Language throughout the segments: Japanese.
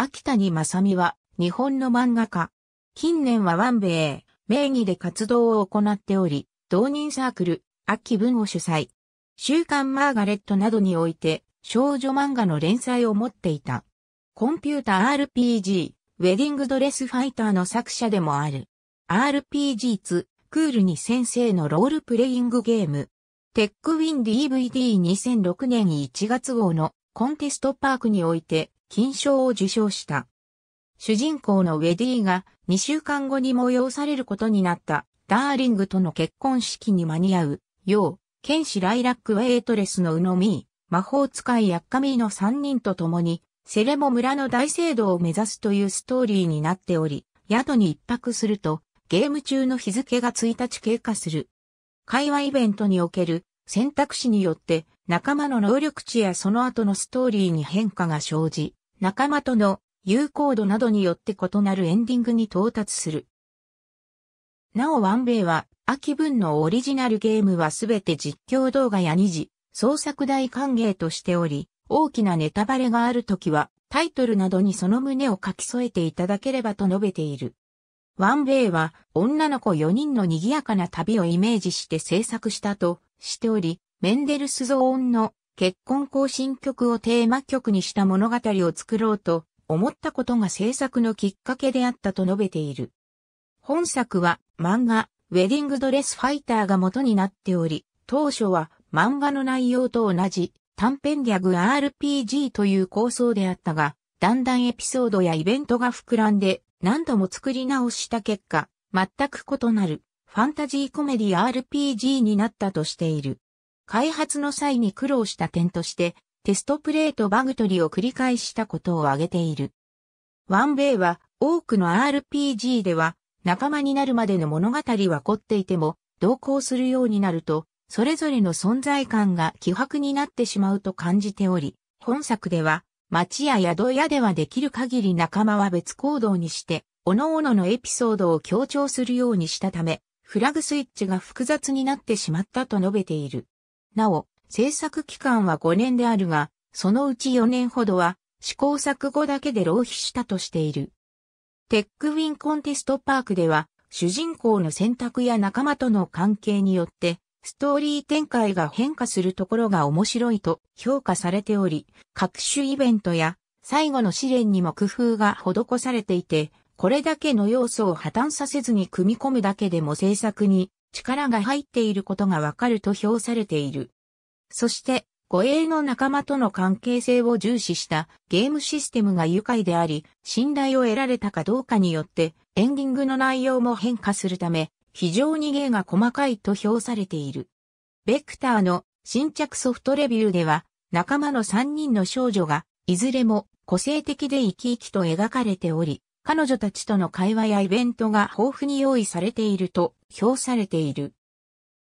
秋谷正美は、日本の漫画家。近年はワンベイ、名義で活動を行っており、同人サークル、秋文を主催。週刊マーガレットなどにおいて、少女漫画の連載を持っていた。コンピュータ RPG、ウェディングドレスファイターの作者でもある。RPG 2、クールに先生のロールプレイングゲーム。テックウィン DVD2006 年1月号のコンテストパークにおいて金賞を受賞した。主人公のウェディが2週間後に催されることになったダーリングとの結婚式に間に合うよう、剣士ライラックウェイトレスのウノミー、魔法使いヤッカミーの3人と共に、セレモ村の大聖堂を目指すというストーリーになっており、宿に一泊すると、ゲーム中の日付が1日経過する。会話イベントにおける選択肢によって仲間の能力値やその後のストーリーに変化が生じ、仲間との有効度などによって異なるエンディングに到達する。なおワンベイは、秋分のオリジナルゲームはすべて実況動画や二次、創作大歓迎としており、大きなネタバレがあるときは、タイトルなどにその旨を書き添えていただければと述べている。ワンベイは女の子4人の賑やかな旅をイメージして制作したとしており、メンデルスゾーンの結婚行進曲をテーマ曲にした物語を作ろうと思ったことが制作のきっかけであったと述べている。本作は漫画、ウェディングドレスファイターが元になっており、当初は漫画の内容と同じ短編ギャグ RPG という構想であったが、だんだんエピソードやイベントが膨らんで何度も作り直した結果、全く異なるファンタジーコメディ RPG になったとしている。開発の際に苦労した点として、テストプレートバグ取りを繰り返したことを挙げている。ワンベイは多くの RPG では仲間になるまでの物語は凝っていても同行するようになるとそれぞれの存在感が希薄になってしまうと感じており本作では町や宿屋ではできる限り仲間は別行動にして各々のエピソードを強調するようにしたためフラグスイッチが複雑になってしまったと述べている。なお、制作期間は5年であるが、そのうち4年ほどは試行錯誤だけで浪費したとしている。テックウィンコンテストパークでは、主人公の選択や仲間との関係によって、ストーリー展開が変化するところが面白いと評価されており、各種イベントや最後の試練にも工夫が施されていて、これだけの要素を破綻させずに組み込むだけでも制作に力が入っていることがわかると評されている。そして、護衛の仲間との関係性を重視したゲームシステムが愉快であり、信頼を得られたかどうかによって、エンディングの内容も変化するため、非常に芸が細かいと評されている。ベクターの新着ソフトレビューでは、仲間の3人の少女が、いずれも個性的で生き生きと描かれており、彼女たちとの会話やイベントが豊富に用意されていると評されている。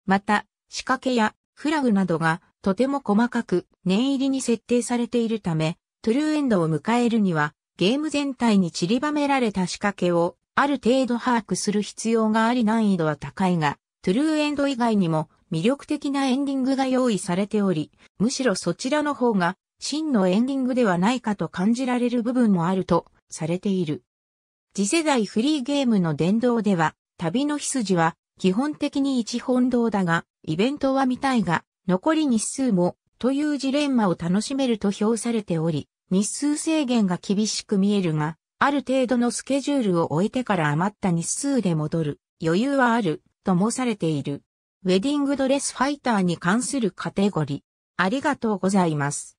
また、仕掛けやフラグなどがとても細かく念入りに設定されているため、トゥルーエンドを迎えるには、ゲーム全体に散りばめられた仕掛けをある程度把握する必要があり難易度は高いが、トゥルーエンド以外にも魅力的なエンディングが用意されており、むしろそちらの方が真のエンディングではないかと感じられる部分もあるとされている。次世代フリーゲームの殿堂では、旅の日筋は基本的に一本堂だが、イベントは見たいが、残り日数も、というジレンマを楽しめると評されており、日数制限が厳しく見えるが、ある程度のスケジュールを終えてから余った日数で戻る、余裕はある、と申されている。ウェディングドレスファイターに関するカテゴリー。ありがとうございます。